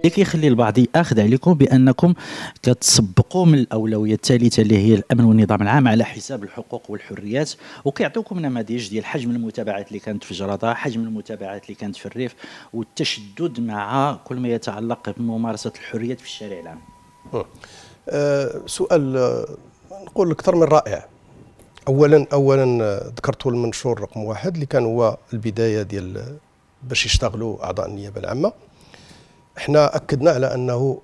اللي كيخلي البعض ياخذ عليكم بانكم كتسبقوا من الاولويه الثالثه اللي هي الامن والنظام العام على حساب الحقوق والحريات وكيعطيوكم نماذج ديال حجم المتابعات اللي كانت في جرده حجم المتابعات اللي كانت في الريف والتشدد مع كل ما يتعلق بممارسه الحريات في الشارع العام أه سؤال آه، نقول اكثر من رائع اولا اولا آه، ذكرت المنشور رقم واحد اللي كان هو البدايه ديال آه، باش يشتغلوا اعضاء النيابه العامه احنا اكدنا على انه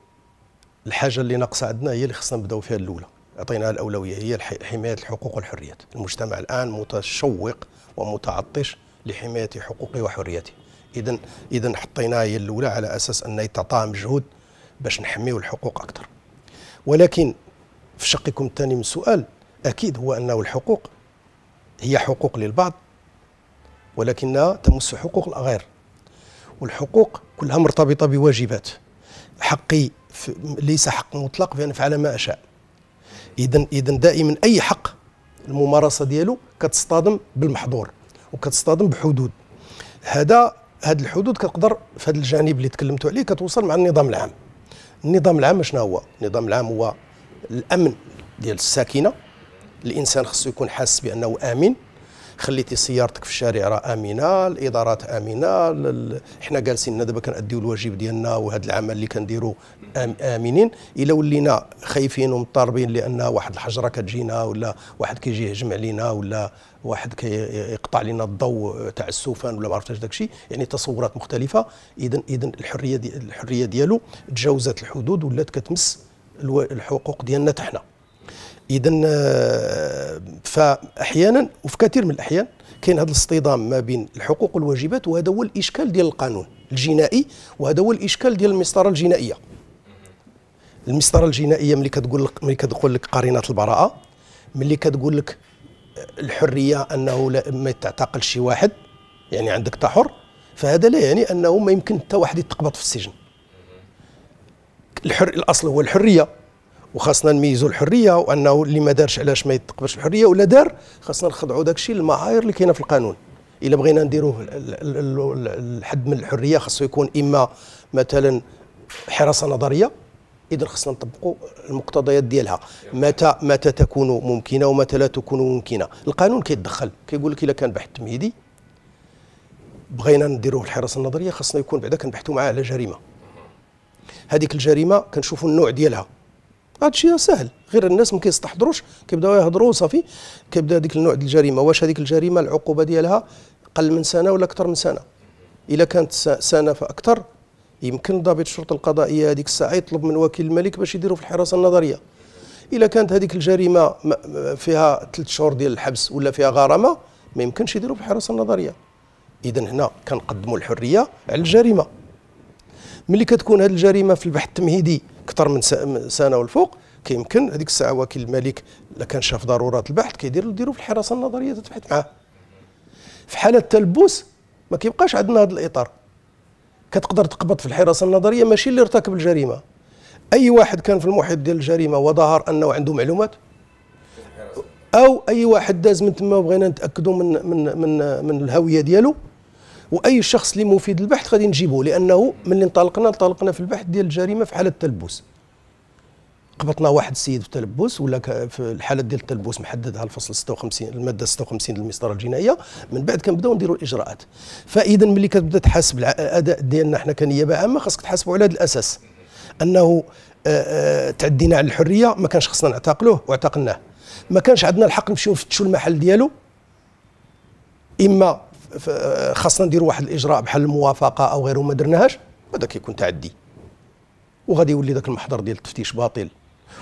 الحاجه اللي ناقصه عندنا هي اللي خصنا نبداو فيها الاولى اعطيناها الاولويه هي حمايه الحقوق والحريات المجتمع الان متشوق ومتعطش لحمايه حقوقه وحرياته اذا اذا حطيناها هي الاولى على اساس ان يتعطى مجهود باش نحميو الحقوق اكثر ولكن في شقكم الثاني من السؤال اكيد هو انه الحقوق هي حقوق للبعض ولكنها تمس حقوق الغير والحقوق كلها مرتبطة بواجبات حقي ليس حق مطلق بأن أفعل ما أشاء إذا إذا دائما أي حق الممارسة ديالو كتصطدم بالمحظور وكتصطدم بحدود هذا هذه الحدود كتقدر في هذا الجانب اللي تكلمت عليه كتوصل مع النظام العام النظام العام شنو هو النظام العام هو الامن ديال الساكنه الانسان خصو يكون حاسس بانه امن خليتي سيارتك في الشارع راه امنه الادارات امنه حنا جالسين دابا كناديو الواجب ديالنا وهذا العمل اللي كنديروا امنين الا ولينا خايفين ومضطربين لان واحد الحجره كتجينا ولا واحد كيجي يهجم علينا ولا واحد كيقطع كي لنا الضوء تاع السوفان ولا ما عرفتش داك الشيء يعني تصورات مختلفه اذا اذا الحريه دي الحريه ديالو تجاوزت الحدود ولات كتمس الحقوق ديالنا تحنا اذا آه، فاحيانا وفي كثير من الاحيان كاين هذا الاصطدام ما بين الحقوق والواجبات وهذا هو الاشكال ديال القانون الجنائي وهذا هو الاشكال ديال المسطره الجنائيه المسطره الجنائيه ملي كتقول لك ملي كتقول لك قرينه البراءه ملي كتقول لك آه، الحريه انه لا ما تعتقل شي واحد يعني عندك تحر فهذا لا يعني انه ما يمكن حتى واحد يتقبض في السجن الحر الاصل هو الحريه وخاصنا نميزوا الحريه وانه اللي ما دارش علاش ما يتقبلش الحريه ولا دار خاصنا نخضعوا داك الشيء للمعايير اللي كاينه في القانون الا بغينا نديروه الحد من الحريه خاصو يكون اما مثلا حراسه نظريه اذا خصنا نطبقوا المقتضيات ديالها متى متى تكون ممكنه ومتى لا تكون ممكنه القانون كيتدخل كيقول لك الا كان بحث تمهيدي بغينا نديروه الحراسه النظريه خصنا يكون بعدا كنبحثوا معاه على جريمه هذيك الجريمه كنشوفوا النوع ديالها هذا الشيء سهل غير الناس ما كيستحضروش كيبداو يهضروا صافي كيبدا ديك النوع ديال الجريمه واش هذيك الجريمه العقوبه ديالها قل من سنه ولا اكثر من سنه الا كانت سنه فاكثر يمكن ضابط الشرطه القضائيه هذيك الساعه يطلب من وكيل الملك باش يديروا في الحراسه النظريه الا كانت هذيك الجريمه فيها ثلاث شهور ديال الحبس ولا فيها غرامه ما يمكنش يديروا في الحراسه النظريه اذا هنا كنقدموا الحريه على الجريمه ملي كتكون هذه الجريمه في البحث التمهيدي اكثر من سنه والفوق كيمكن هذيك الساعه وكيل الملك الا كان شاف ضروره البحث كيدير يديروا في الحراسه النظريه تتبحث معاه في حاله التلبس ما كيبقاش عندنا هذا الاطار كتقدر تقبض في الحراسه النظريه ماشي اللي ارتكب الجريمه اي واحد كان في المحيط ديال الجريمه وظهر انه عنده معلومات او اي واحد داز من تما وبغينا نتاكدوا من من من من الهويه ديالو واي شخص اللي مفيد للبحث غادي نجيبه لانه ملي انطلقنا انطلقنا في البحث ديال الجريمه في حاله التلبس قبطنا واحد السيد في التلبس ولا في الحاله ديال التلبس محددها الفصل 56 الماده 56 للمسطره الجنائيه من بعد كنبداو نديروا الاجراءات فاذا ملي كتبدا تحاسب الاداء ديالنا حنا كنيابه عامه خاصك تحاسبوا على هذا الاساس انه آه، آه، تعدينا على الحريه ما كانش خصنا نعتقلوه واعتقلناه ما كانش عندنا الحق نمشيو نفتشوا المحل ديالو اما خاصنا نديروا واحد الاجراء بحال الموافقه او غيره ما درناهاش هذا كيكون تعدي وغادي يولي ذاك المحضر ديال التفتيش باطل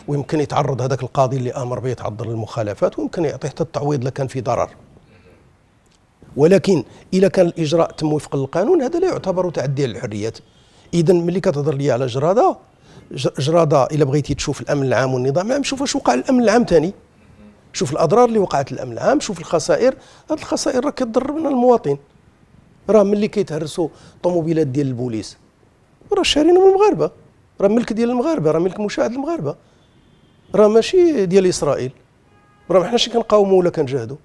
ويمكن يتعرض هذاك القاضي اللي امر به يتعرض للمخالفات ويمكن يعطيه حتى التعويض لكان كان في ضرر ولكن اذا كان الاجراء تم وفق القانون هذا لا يعتبر تعدي على الحريات اذا ملي كتهضر لي على جراده جراده الا بغيتي تشوف الامن العام والنظام العام شوف اش وقع الامن العام ثاني شوف الاضرار اللي وقعت الامن العام شوف الخسائر هذه الخسائر راه كتضر من المواطن راه ملي كيتهرسوا طوموبيلات ديال البوليس راه شارينا من المغاربه راه ملك ديال المغاربه راه ملك مشاهد المغاربه راه ماشي ديال اسرائيل راه ما حناش كنقاوموا ولا كنجاهدوا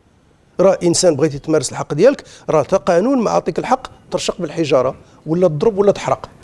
راه انسان بغيتي تمارس الحق ديالك راه تا قانون ما عاطيك الحق ترشق بالحجاره ولا تضرب ولا تحرق